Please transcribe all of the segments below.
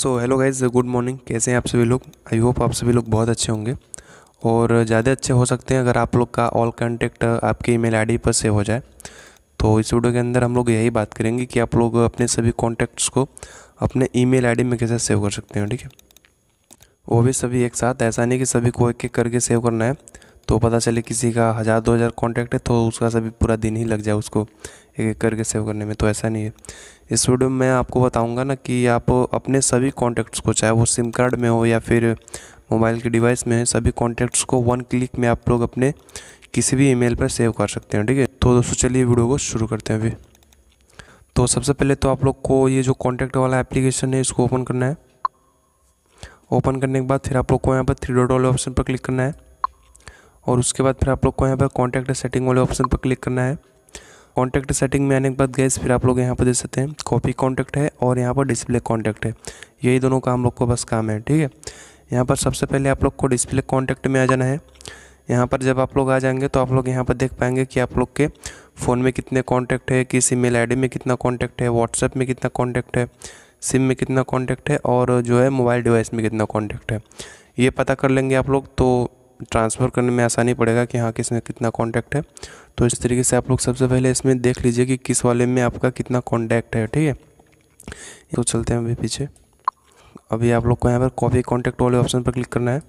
सो hello guys good morning कैसे हैं आप सभी लोग आई होप आप सभी लोग बहुत अच्छे होंगे और ज़्यादा अच्छे हो सकते हैं अगर आप लोग का ऑल कॉन्टैक्ट आपकी ईमेल आईडी पर सेव हो जाए तो इस वीडियो के अंदर हम लोग यही बात करेंगे कि आप लोग अपने सभी कॉन्टैक्ट्स को अपने ईमेल आईडी में कैसे सेव कर सकते हैं ठीक है वो भी सभी एक साथ ऐसा नहीं कि सभी को एक एक करके सेव करना है तो पता चले किसी का हज़ार दो हज़ार कॉन्टैक्ट है तो उसका सभी पूरा दिन ही लग जाए उसको एक एक करके सेव करने में तो ऐसा नहीं है इस वीडियो में मैं आपको बताऊंगा ना कि आप अपने सभी कॉन्टैक्ट्स को चाहे वो सिम कार्ड में हो या फिर मोबाइल के डिवाइस में सभी कॉन्टैक्ट्स को वन क्लिक में आप लोग अपने किसी भी ईमेल पर सेव कर सकते हैं ठीक है तो दोस्तों चलिए वीडियो को शुरू करते हैं अभी तो सबसे पहले तो आप लोग को ये जो कॉन्टैक्ट वाला एप्लीकेशन है इसको ओपन करना है ओपन करने के बाद फिर आप लोग को यहाँ पर थ्री डॉट वाले ऑप्शन पर क्लिक करना है और उसके बाद फिर आप लोग को यहाँ पर कॉन्टैक्ट सेटिंग वाले ऑप्शन पर क्लिक करना है कॉन्टैक्ट सेटिंग में आने के बाद गैस फिर आप लोग यहाँ पर देख सकते हैं कॉपी कॉन्टैक्ट है और यहाँ पर डिस्प्ले कॉन्टैक्ट है यही दोनों का हम लोग को बस काम है ठीक है यहाँ पर सबसे पहले आप लोग को डिस्प्ले कॉन्टैक्ट में आ जाना है यहाँ पर जब आप लोग आ जाएंगे तो आप लोग यहाँ पर देख पाएंगे कि आप लोग के फ़ोन में कितने कॉन्टैक्ट है किस ई मेल में कितना कॉन्टैक्ट है व्हाट्सएप में कितना कॉन्टैक्ट है सिम में कितना कॉन्टैक्ट है और जो है मोबाइल डिवाइस में कितना कॉन्टैक्ट है ये पता कर लेंगे आप लोग तो ट्रांसफ़र करने में आसानी पड़ेगा कि हाँ किसमें कितना कॉन्टैक्ट है तो इस तरीके से आप लोग सबसे पहले इसमें देख लीजिए कि किस वाले में आपका कितना कॉन्टैक्ट है ठीक है तो चलते हैं अभी पीछे अभी आप लोग को यहाँ पर कॉपी कॉन्टैक्ट वाले ऑप्शन पर क्लिक करना है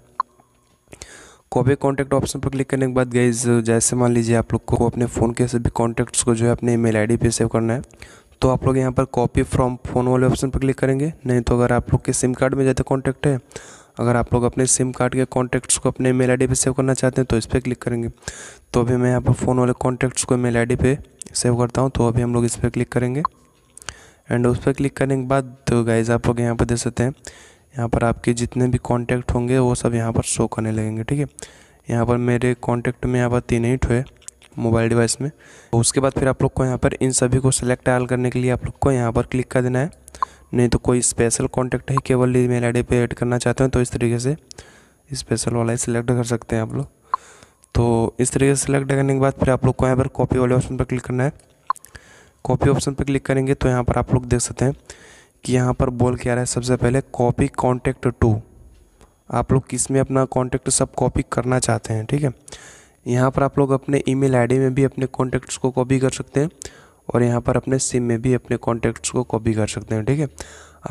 कॉपी कॉन्टैक्ट ऑप्शन पर क्लिक करने के बाद गई जैसे मान लीजिए आप लोग को अपने फ़ोन के सभी कॉन्टैक्ट्स को जो है अपने ईमेल आई डी सेव करना है तो आप लोग यहाँ पर कॉपी फ्रॉम फ़ोन वाले ऑप्शन पर क्लिक करेंगे नहीं तो अगर आप लोग के सिम कार्ड में जाते कॉन्टैक्ट है अगर आप लोग अपने सिम कार्ड के कॉन्टैक्ट्स को अपने मेल आई पे सेव करना चाहते हैं तो इस पर क्लिक करेंगे तो अभी मैं यहाँ पर फ़ोन वाले कॉन्टैक्ट्स को मेल आई पे सेव करता हूँ तो अभी हम लोग इस पर क्लिक करेंगे एंड उस पर क्लिक करने के बाद तो गाइज आप लोग यहाँ पर दे सकते हैं यहाँ पर आपके जितने भी कॉन्टैक्ट होंगे वो सब यहाँ पर शो करने लगेंगे ठीक है यहाँ पर मेरे कॉन्टैक्ट में यहाँ पर तीन ही ठो है मोबाइल डिवाइस में तो उसके बाद फिर आप लोग को यहाँ पर इन सभी को सिलेक्ट आल करने के लिए आप लोग को यहाँ पर क्लिक कर देना है नहीं तो कोई स्पेशल कॉन्टैक्ट ही केवल ईमेल आईडी पे ऐड करना चाहते हैं तो इस तरीके से स्पेशल वाला ही सिलेक्ट कर सकते हैं आप लोग तो इस तरीके से सिलेक्ट करने के बाद फिर आप लोग को यहाँ पर कॉपी वाले ऑप्शन पर क्लिक करना है कॉपी ऑप्शन पर क्लिक करेंगे तो यहाँ पर आप लोग देख सकते हैं कि यहाँ पर बोल के आ रहा है सबसे पहले कॉपी कॉन्टैक्ट टू आप लोग किस में अपना कॉन्टैक्ट सब कॉपी करना चाहते हैं ठीक है यहाँ पर आप लोग अपने ईमेल आईडी में भी अपने कॉन्टैक्ट्स को कॉपी कर सकते हैं और यहाँ पर अपने सिम में भी अपने कॉन्टैक्ट्स को कॉपी कर सकते हैं ठीक है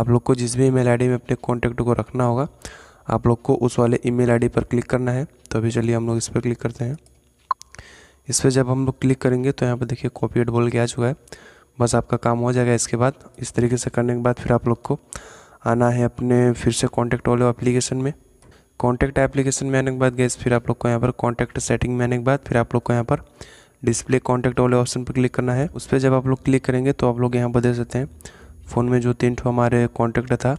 आप लोग को जिस भी ईमेल आईडी में अपने कॉन्टैक्ट को रखना होगा आप लोग को उस वाले ईमेल आईडी पर क्लिक करना है तो अभी चलिए हम लोग इस पर क्लिक करते हैं इस पर जब हम लोग क्लिक करेंगे तो यहाँ पर देखिए कॉपी एड बोल के आ चुका है बस आपका काम हो जाएगा इसके बाद इस तरीके से करने के बाद फिर आप लोग को आना है अपने फिर से कॉन्टैक्ट वाले एप्लीकेशन में कॉन्टैक्ट एप्लीकेशन में आने के बाद गैस फिर आप लोग को यहाँ पर कॉन्टैक्ट सेटिंग में आने के बाद फिर आप लोग को यहाँ पर डिस्प्ले कॉन्टैक्ट वाले ऑप्शन पर क्लिक करना है उस पर जब आप लोग क्लिक करेंगे तो आप लोग यहाँ पर देख सकते हैं फ़ोन में जो तीन ठो हमारे कॉन्टैक्ट था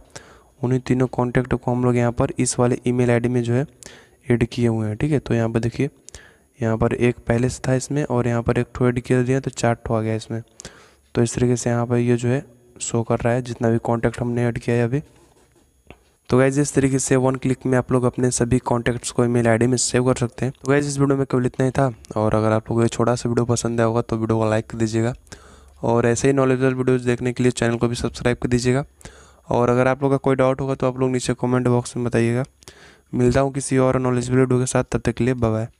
उन्हीं तीनों कॉन्टैक्ट को हम लोग यहाँ पर इस वाले ई मेल में जो है एड किए हुए हैं ठीक है तो यहाँ पर देखिए यहाँ पर एक पहले से था इसमें और यहाँ पर एक ठो एड किया दिया तो चार ठो आ गया इसमें तो इस तरीके से यहाँ पर ये जो है शो कर रहा है जितना भी कॉन्टैक्ट हमने ऐड किया है अभी तो गैज इस तरीके से वन क्लिक में आप लोग अपने सभी कॉन्टैक्ट्स को ईमेल आईडी में सेव कर सकते हैं तो गैज इस वीडियो में केवल इतना ही था और अगर आप लोगों को छोटा सा वीडियो पसंद आया होगा तो वीडियो को लाइक कर दीजिएगा और ऐसे ही नॉलेजबल वीडियोज़ देखने के लिए चैनल को भी सब्सक्राइब कर दीजिएगा और अगर आप लोग का कोई डाउट होगा तो आप लोग नीचे कॉमेंट बॉक्स में बताइएगा मिलता हूँ किसी और नॉलेजबल वीडियो के साथ तब तक के लिए बाय